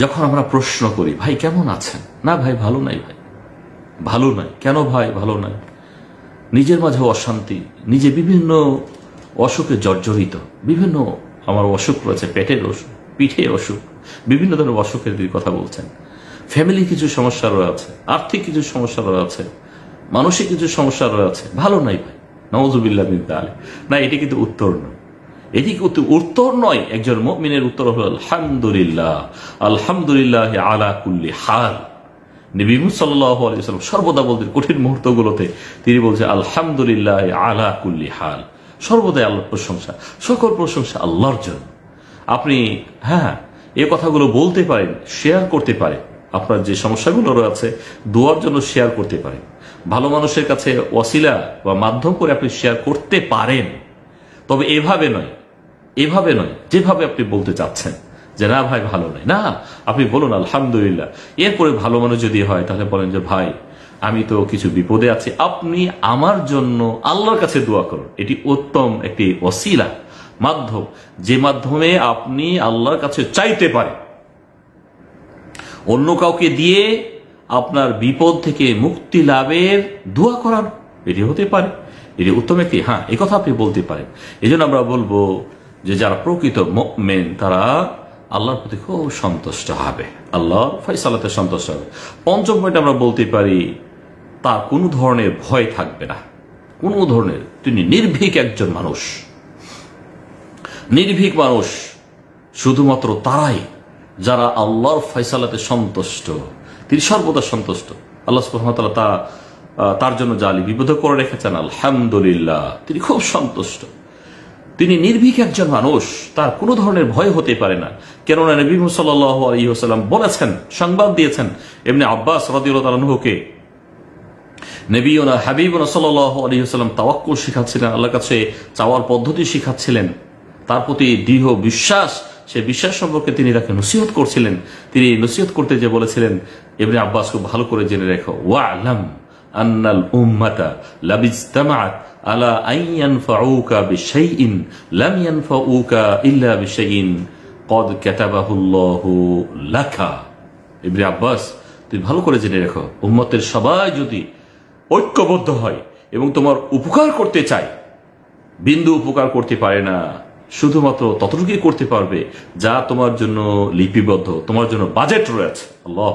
যখন আমরা প্রশ্ন করি ভাই কেমন আছেন না ভাই ভালো নাই ভাই ভালো নাই কেন ভাই ভালো নাই নিজের মাঝে অশান্তি নিজে বিভিন্ন অসুখে জর্জরিত বিভিন্ন আমার অসুখ রয়েছে পেটের অসুখ পিঠে অসুখ বিভিন্ন ধরনের অসুখের কথা বলছেন ফ্যামিলি কিছু সমস্যা রয়েছে আর্থিক কিছু সমস্যা রয়েছে মানসিক কিছু সমস্যা রয়েছে ভালো নাই ভাই নওয়াজুবিল্লা বিন আলী না এটি কিন্তু উত্তর নয় এটি কিন্তু উত্তর নয় একজন মমিনের উত্তর হল আলহামদুলিল্লাহ আলহামদুলিল্লাহ আলা কুল্লি হাল নবীম সাল্লাহ সর্বদা বলতেন কঠিন মুহূর্তগুলোতে তিনি বলছে আলহামদুলিল্লাহ আলা কুল্লি হাল সর্বদাই আল্লাহর প্রশংসা সকল প্রশংসা আল্লাহর জন্য আপনি হ্যাঁ, হ্যাঁ এ কথাগুলো বলতে পারেন শেয়ার করতে পারেন আপনার যে সমস্যাগুলো রয়েছে দোয়ার জন্য শেয়ার করতে পারেন ভালো মানুষের কাছে অসিলা বা মাধ্যম করে আপনি শেয়ার করতে পারেন তবে এভাবে নয় এভাবে নয় যেভাবে আপনি বলতে চাচ্ছেন যে না ভাই ভালো নয় না আপনি বলুন আলহামদুলিল্লাহ এরপরে ভালো মানুষ যদি হয় তাহলে বলেন যে ভাই আমি তো কিছু বিপদে আছি আপনি আমার জন্য আল্লাহর কাছে দোয়া করুন এটি উত্তম একটি অসিলা মাধ্যম যে মাধ্যমে আপনি আল্লাহর কাছে চাইতে পারেন অন্য কাউকে দিয়ে আপনার বিপদ থেকে মুক্তি লাভের দোয়া করান এটি হতে পারে এটি উত্তম একটি হ্যাঁ এ কথা আপনি বলতে পারেন এই জন্য আমরা বলবো যে যারা প্রকৃত মেন তারা আল্লাহর প্রতি খুব সন্তুষ্ট হবে আল্লাহ ফাইসালাতে সন্তুষ্ট হবে পঞ্চম পয়েন্ট আমরা বলতে পারি তার কোনো ধরনের ভয় থাকবে না কোনো ধরনের তিনি নির্ভীক একজন মানুষ নির্ভীক মানুষ শুধুমাত্র তারাই যারা আল্লাহর ফয়সালাতে সন্তুষ্ট তিনি সর্বদা সন্তুষ্ট আল্লাহ তা তার জন্য জালি বিপদ করে রেখেছেন আলহামদুলিল্লাহ তিনি খুব সন্তুষ্ট তিনি নির্ভীক একজন মানুষ তার কোনো ধরনের ভয় হতে পারে না কেননা নবী মুসাল্লাহ আলী বলেছেন সংবাদ দিয়েছেন এমনি আব্বাস রদিউল তালহুকে নবীনা হাবিবুল সাল্লাহ আলহিহাস্লাম তাওয়াক্কু শিখাচ্ছিলেন আল্লাহর কাছে চাওয়ার পদ্ধতি শিখাচ্ছিলেন তার প্রতি দৃঢ় বিশ্বাস সে বিশ্বাস সম্পর্কে তিনি তাকে নসিহত করছিলেন তিনি নসিহত করতে যে বলেছিলেন এমনি আব্বাস খুব ভালো করে জেনে রেখো ওয়া আলাম আন্নাল উম্মাতা লাবিজতামাত আলা আইয়ান ফাউকা বিশাইইন লাম ইয়ানফাউকা ইল্লা বিশাইইন কদ কাতাবাহুল্লাহু লাকা ইবনে আব্বাস তুমি ভালো করে জেনে রেখো উম্মতের সবাই যদি ঐক্যবদ্ধ হয় এবং তোমার উপকার করতে চায় বিন্দু উপকার করতে পারে না শুধুমাত্র ততটুকুই করতে পারবে যা তোমার জন্য লিপিবদ্ধ তোমার জন্য বাজেট রয়েছে আল্লাহ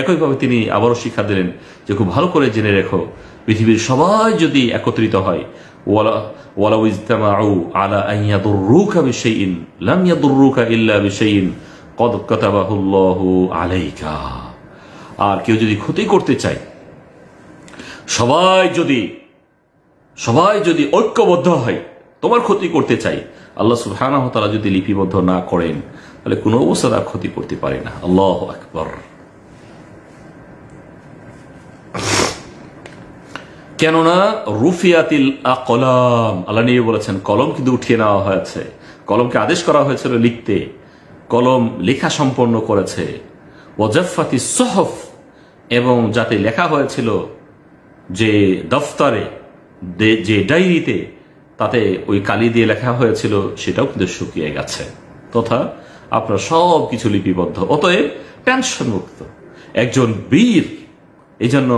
একইভাবে তিনি আবারও শিক্ষা দিলেন যে খুব ভালো করে জেনে রেখো পৃথিবীর সবাই যদি একত্রিত হয় ওয়ালা ওয়ালাউ ইজতামাউ আলা আইয়াদুররুকা বিশাইইন লাম ইয়াদুররুকা ইল্লা বিশাইইন কদ কাতাবাহুল্লাহু আলাইকা আর কেউ যদি ক্ষতি করতে চায় সবাই যদি সবাই যদি ঐক্যবদ্ধ হয় তোমার ক্ষতি করতে চাই আল্লাহ সুবহানাহ তারা যদি লিপিবদ্ধ না করেন তাহলে কোনো অবস্থা তার ক্ষতি করতে পারে না আল্লাহ আকবর কেননা রুফিয়াতিল আকলাম আল্লাহ নিয়ে বলেছেন কলম কিন্তু উঠিয়ে নেওয়া হয়েছে কলমকে আদেশ করা হয়েছিল লিখতে কলম লেখা সম্পন্ন করেছে ওজফাতি সহফ এবং যাতে লেখা হয়েছিল যে দফতরে যে ডায়েরিতে তাতে ওই কালি দিয়ে লেখা হয়েছিল সেটাও কিন্তু শুকিয়ে গেছে তথা আপনার সব কিছু লিপিবদ্ধ অতএব টেনশন মুক্ত একজন বীর এই জন্য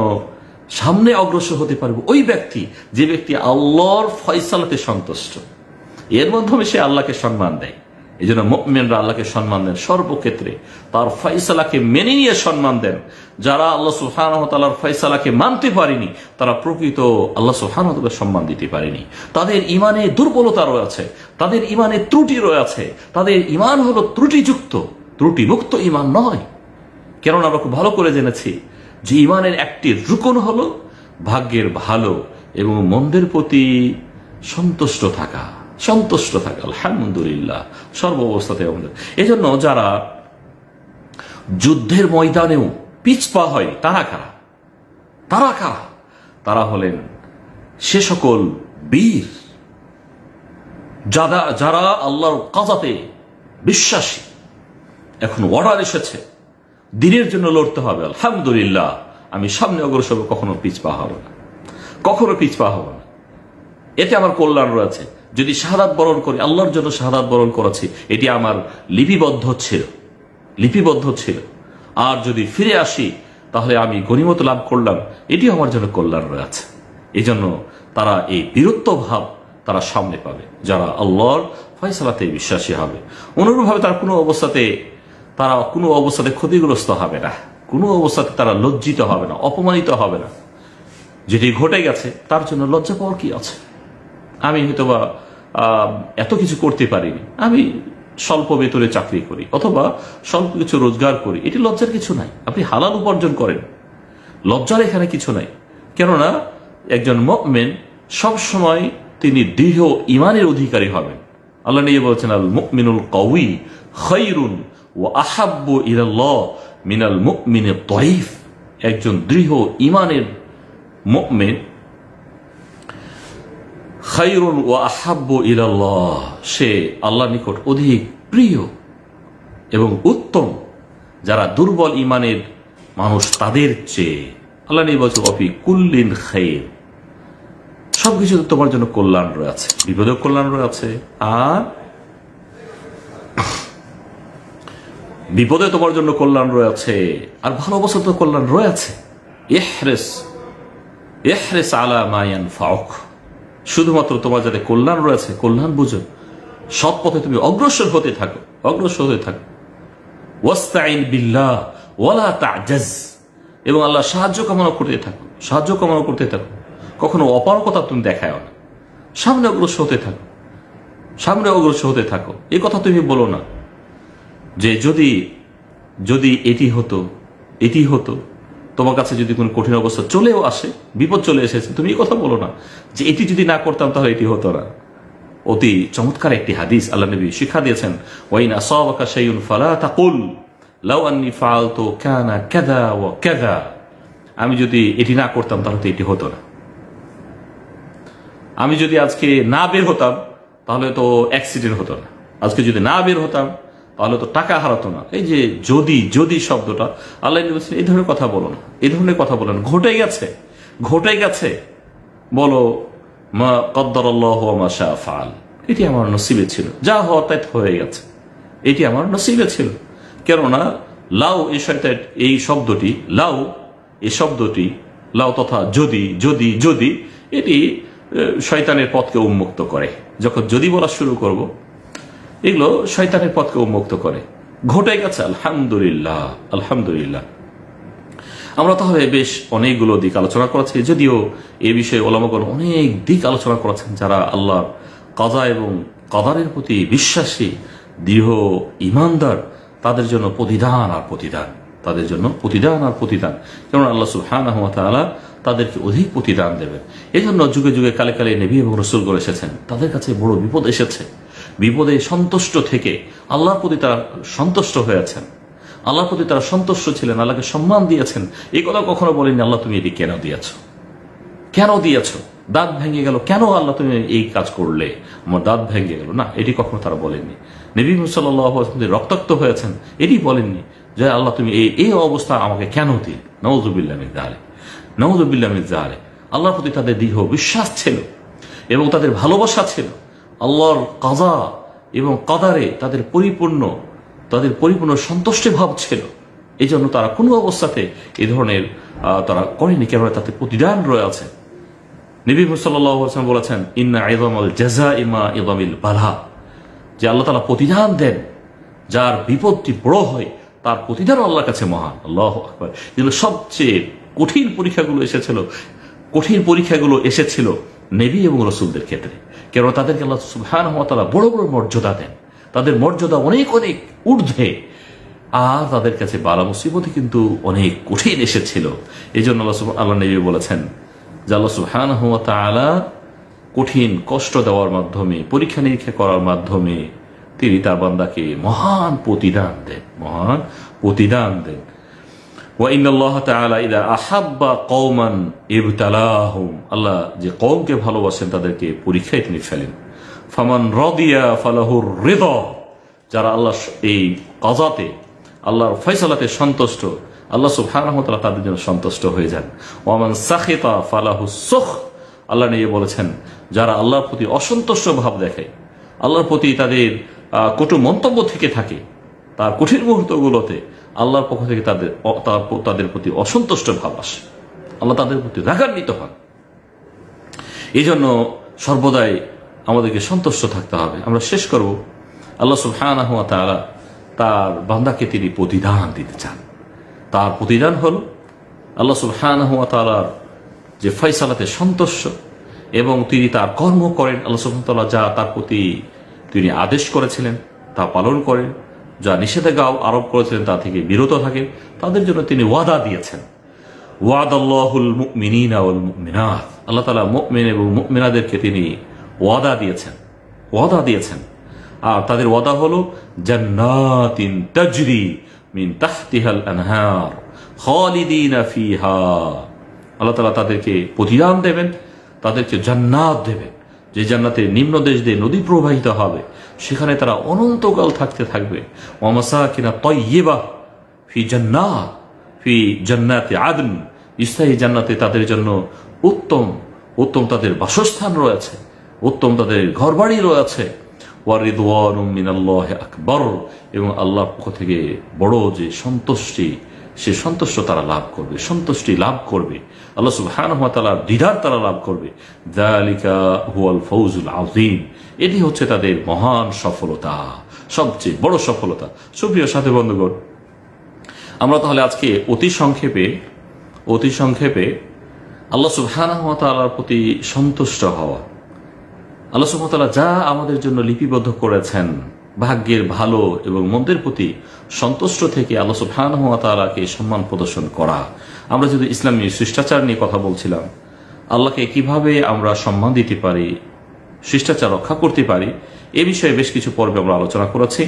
সামনে অগ্রসর হতে পারবে ওই ব্যক্তি যে ব্যক্তি আল্লাহর ফয়সালাতে সন্তুষ্ট এর মাধ্যমে সে আল্লাহকে সম্মান দেয় এই জন্য মুকমিনরা আল্লাহকে সম্মান দেন সর্বক্ষেত্রে তার ফাইসালাকে মেনে নিয়ে সম্মান দেন যারা আল্লাহ সুহানতালার ফাইসালাকে মানতে পারেনি তারা প্রকৃত আল্লাহ সুহানতাকে সম্মান দিতে পারেনি তাদের ইমানে দুর্বলতা রয়েছে তাদের ইমানে ত্রুটি রয়েছে তাদের ইমান হলো ত্রুটিযুক্ত ত্রুটিমুক্ত ইমান নয় কেননা আমরা খুব ভালো করে জেনেছি যে ইমানের একটি রুকন হলো ভাগ্যের ভালো এবং মন্দের প্রতি সন্তুষ্ট থাকা সন্তুষ্ট থাকে আলহামদুলিল্লাহ অবস্থাতে আমাদের এজন্য যারা যুদ্ধের ময়দানেও পিছপা হয় তারা কারা তারা কারা তারা হলেন সে সকল বীর যারা যারা আল্লাহর কাজাতে বিশ্বাসী এখন অর্ডার এসেছে দিনের জন্য লড়তে হবে আলহামদুলিল্লাহ আমি সামনে অগ্রসর কখনো পিছপা হব না কখনো পিছপা হব না এতে আমার কল্যাণ রয়েছে যদি শাহাদ বরণ করি আল্লাহর জন্য শাহাদ বরণ করেছি এটি আমার লিপিবদ্ধ ছিল লিপিবদ্ধ ছিল আর যদি ফিরে আসি তাহলে আমি গণিমত লাভ করলাম এটি আমার জন্য কল্যাণ রয়েছে এই জন্য তারা এই বীরত্ব ভাব তারা সামনে পাবে যারা আল্লাহর ফয়সালাতে বিশ্বাসী হবে অনুরূপভাবে তারা কোনো অবস্থাতে তারা কোনো অবস্থাতে ক্ষতিগ্রস্ত হবে না কোনো অবস্থাতে তারা লজ্জিত হবে না অপমানিত হবে না যেটি ঘটে গেছে তার জন্য লজ্জা পাওয়ার কি আছে আমি হয়তোবা এত কিছু করতে পারিনি আমি স্বল্প বেতরে চাকরি করি অথবা স্বল্প কিছু রোজগার করি এটি লজ্জার কিছু নাই আপনি হালাল উপার্জন করেন লজ্জার এখানে কিছু নাই কেননা একজন মকমেন সবসময় তিনি দৃঢ় ইমানের অধিকারী হবেন আল্লাহ নিয়ে বলছেন আল মুকমিনুল কউই খৈরুন ও আহাব্য ইরাল মিনাল মুকমিনে তরিফ একজন দৃঢ় ইমানের মকমেন খাইরুন ও আহাব্ব ইলাল্লাহ সে আল্লাহ নিকট অধিক প্রিয় এবং উত্তম যারা দুর্বল ইমানের মানুষ তাদের চেয়ে আল্লাহ নির্বাচন অফি কুল্লিন খাইর সবকিছুতে তোমার জন্য কল্যাণ রয়েছে বিপদে কল্যাণ রয়েছে আর বিপদে তোমার জন্য কল্যাণ রয়েছে আর ভালো অবস্থা তো কল্যাণ রয়েছে এহরেস এহরেস আলা মায়ান ফাউক শুধুমাত্র তোমার যাতে কল্যাণ রয়েছে কল্যাণ বুঝো সৎ পথে তুমি অগ্রসর হতে থাকো অগ্রসর হতে থাকো ওয়াস্তাইন বিল্লাহ ওয়ালা তাজাজ এবং আল্লাহ সাহায্য কামনা করতে থাকো সাহায্য কামনা করতে থাকো কখনো অপারকতা তুমি দেখায় না সামনে অগ্রসর হতে থাকো সামনে অগ্রসর হতে থাকো এই কথা তুমি বলো না যে যদি যদি এটি হতো এটি হতো তোমার কাছে যদি কোনো কঠিন অবস্থা চলেও আসে বিপদ চলে এসেছে তুমি এই কথা বলো না যে এটি যদি না করতাম তাহলে এটি হতো না অতি চমৎকার একটি হাদিস আল্লাহ নবী শিক্ষা দিয়েছেন ওয়াইন আসাবাকা শাইউন ফালা তাকুল লাউ আন্নি ফালতু কানা কাযা ওয়া কাযা আমি যদি এটি না করতাম তাহলে তো এটি হতো না আমি যদি আজকে না বের হতাম তাহলে তো অ্যাক্সিডেন্ট হতো না আজকে যদি না বের হতাম তাহলে তো টাকা হারাতো না এই যে যদি যদি শব্দটা আল্লাহ বলছেন এই ধরনের কথা বলো না এই ধরনের কথা বলেন ঘটে গেছে ঘটে গেছে বলো মা কদ্দর মা শাহ ফাল এটি আমার নসিবে ছিল যা হওয়া তাই হয়ে গেছে এটি আমার নসিবে ছিল কেননা লাউ এই এই শব্দটি লাউ এই শব্দটি লাউ তথা যদি যদি যদি এটি শয়তানের পথকে উন্মুক্ত করে যখন যদি বলা শুরু করব এগুলো শয়তানের পথকে উন্মুক্ত করে ঘটে গেছে আলহামদুলিল্লাহ আলহামদুলিল্লাহ আমরা তাহলে বেশ অনেকগুলো দিক আলোচনা করেছি যদিও এ বিষয়ে ওলামগণ অনেক দিক আলোচনা করেছেন যারা আল্লাহ কাজা এবং কাদারের প্রতি বিশ্বাসী দৃঢ় ইমানদার তাদের জন্য প্রতিদান আর প্রতিদান তাদের জন্য প্রতিদান আর প্রতিদান যেমন আল্লাহ সুহান আহমতালা তাদেরকে অধিক প্রতিদান দেবেন এই জন্য যুগে যুগে কালে কালে নেভি এবং রসুল করে এসেছেন তাদের কাছে বড় বিপদ এসেছে বিপদে সন্তুষ্ট থেকে আল্লাহর প্রতি তারা সন্তুষ্ট হয়েছেন আল্লাহর প্রতি তারা সন্তুষ্ট ছিলেন আল্লাহকে সম্মান দিয়েছেন এই কথা কখনো বলেনি আল্লাহ তুমি এটি কেন দিয়েছ কেন দিয়েছ দাঁত ভেঙে গেল কেন আল্লাহ তুমি এই কাজ করলে আমার দাঁত ভেঙে গেল না এটি কখনো তারা বলেননি নবী মুসাল্লাহ রক্তাক্ত হয়েছেন এটি বলেননি যে আল্লাহ তুমি এই এই অবস্থা আমাকে কেন দিল নওয়াজুবিল্লা মির্জা আলী নওয়াজুবিল্লা মির্জা আল্লাহর প্রতি তাদের দৃঢ় বিশ্বাস ছিল এবং তাদের ভালোবাসা ছিল আল্লাহর কাজা এবং কাদারে তাদের পরিপূর্ণ তাদের পরিপূর্ণ সন্তুষ্টি ভাব ছিল এই জন্য তারা কোনো অবস্থাতে এ ধরনের তারা করেনি কেননা তাতে প্রতিদান রয়েছে নবী সাল্লাম বলেছেন ইন্না আল জেজা ইমা ইদামিল বালা যে আল্লাহ তালা প্রতিদান দেন যার বিপদটি বড় হয় তার প্রতিদান আল্লাহর কাছে মহান আল্লাহ আকবর যেগুলো সবচেয়ে কঠিন পরীক্ষাগুলো এসেছিল কঠিন পরীক্ষাগুলো এসেছিল নেবি এবং রসুলদের ক্ষেত্রে কেন তাদেরকে আল্লাহ সুহান হওয়া বড় বড় মর্যাদা দেন তাদের মর্যাদা অনেক অনেক ঊর্ধ্বে আর তাদের কাছে বালা মুসিবতি কিন্তু অনেক কঠিন এসেছিল এই জন্য আল্লাহ আল্লাহ নবী বলেছেন যে আল্লাহ সুবহান হুয়া আলা কঠিন কষ্ট দেওয়ার মাধ্যমে পরীক্ষা নিরীক্ষা করার মাধ্যমে তিনি তার বান্দাকে মহান প্রতিদান দেন মহান প্রতিদান দেন ওয়াইনাল্লাহ তালা ইদা আহাব্বা কৌমান ইবতালাহম আল্লাহ যে কৌমকে ভালোবাসেন তাদেরকে পরীক্ষায় তিনি ফেলেন ফামান রদিয়া ফালাহুর হৃদ যারা আল্লাহ এই কজাতে আল্লাহর ফয়সালাতে সন্তুষ্ট আল্লাহ সুফানহতলা তাদের জন্য সন্তুষ্ট হয়ে যান ওয়ামান সাহেতা ফালাহু সোখ আল্লাহ নিয়ে বলেছেন যারা আল্লাহর প্রতি অসন্তুষ্ট ভাব দেখে আল্লাহর প্রতি তাদের কটু মন্তব্য থেকে থাকে তার কঠিন মুহূর্তগুলোতে আল্লাহর পক্ষ থেকে তাদের তাদের প্রতি অসন্তুষ্ট ভাব আসে আল্লাহ তাদের প্রতি রাগান্বিত হন এই জন্য সর্বদাই আমাদেরকে সন্তুষ্ট থাকতে হবে আমরা শেষ করব আল্লাহ সুফহান তারা তার বান্দাকে তিনি প্রতিদান দিতে চান তার প্রতিদান হল আল্লাহ সুফহান তালার যে ফয়সালাতে সন্তুষ্ট এবং তিনি তার কর্ম করেন আল্লাহ সুফহান যা তার প্রতি তিনি আদেশ করেছিলেন তা পালন করেন যা নিষেধাজ্ঞা আরোপ করেছিলেন তা থেকে বিরত থাকে তাদের জন্য তিনি ওয়াদা দিয়েছেন ওয়াদ আল্লাহুল মিনীন মিনাত আল্লাহ তালা মুকমিন এবং মুকমিনাদেরকে তিনি ওয়াদা দিয়েছেন ওয়াদা দিয়েছেন আর তাদের ওয়াদা হলো জান্নাতিন তাজরি মিন তাহতিহাল আনহার খালিদিন ফিহা আল্লাহ তালা তাদেরকে প্রতিদান দেবেন তাদেরকে জান্নাত দেবেন যে জান্নাতে নিম্ন দেশ দিয়ে নদী প্রবাহিত হবে সেখানে তারা অনন্তকাল থাকতে থাকবে ওয়ামাসা কিনা তৈবা ফি জন্না ফি জন্নাতে আদন স্থায়ী জান্নাতে তাদের জন্য উত্তম উত্তম তাদের বাসস্থান রয়েছে উত্তম তাদের ঘরবাড়ি রয়েছে ওয়ারিদওয়ান আকবর এবং আল্লাহ পক্ষ থেকে বড় যে সন্তুষ্টি সে সন্তুষ্ট তারা লাভ করবে সন্তুষ্টি লাভ করবে আল্লাহ সুবাহানতালার দ্বিধার তারা লাভ করবে দালিকা হুয়াল ফৌজুল আউদ্দিন এটি হচ্ছে তাদের মহান সফলতা সবচেয়ে বড় সফলতা সুপ্রিয় সাথে বন্ধুগণ আমরা তাহলে আজকে অতি সংক্ষেপে অতি সংক্ষেপে আল্লাহ সুবাহানতালার প্রতি সন্তুষ্ট হওয়া আল্লাহ সুবাহতাল্লাহ যা আমাদের জন্য লিপিবদ্ধ করেছেন ভাগ্যের ভালো এবং মন্দের প্রতি সন্তুষ্ট থেকে আল্লাহ হওয়া তালাকে সম্মান প্রদর্শন করা আমরা যদি ইসলামী শিষ্টাচার নিয়ে কথা বলছিলাম আল্লাহকে কিভাবে আমরা সম্মান দিতে পারি শিষ্টাচার রক্ষা করতে পারি এ বিষয়ে বেশ কিছু পর্বে আমরা আলোচনা করেছি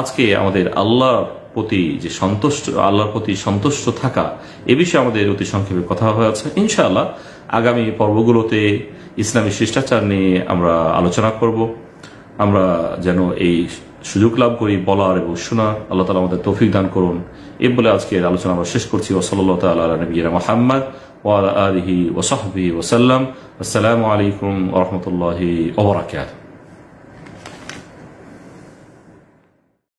আজকে আমাদের আল্লাহর প্রতি যে সন্তুষ্ট আল্লাহর প্রতি সন্তুষ্ট থাকা এ বিষয়ে আমাদের অতি সংক্ষেপে কথা হয়েছে ইনশাআল্লাহ আগামী পর্বগুলোতে ইসলামী শিষ্টাচার নিয়ে আমরা আলোচনা করব আমরা যেন এই সুযোগ লাভ করি বলার এবং শোনার আল্লাহ তালা আমাদের তৌফিক দান করুন এ বলে আজকের আলোচনা আমরা শেষ করছি ওসল্লা তালীর নবীরা মোহাম্মদ ওয়াল আলহি ওসাহবি ওসাল্লাম আসসালামু আলাইকুম রহমতুল্লাহি ওবরাকাত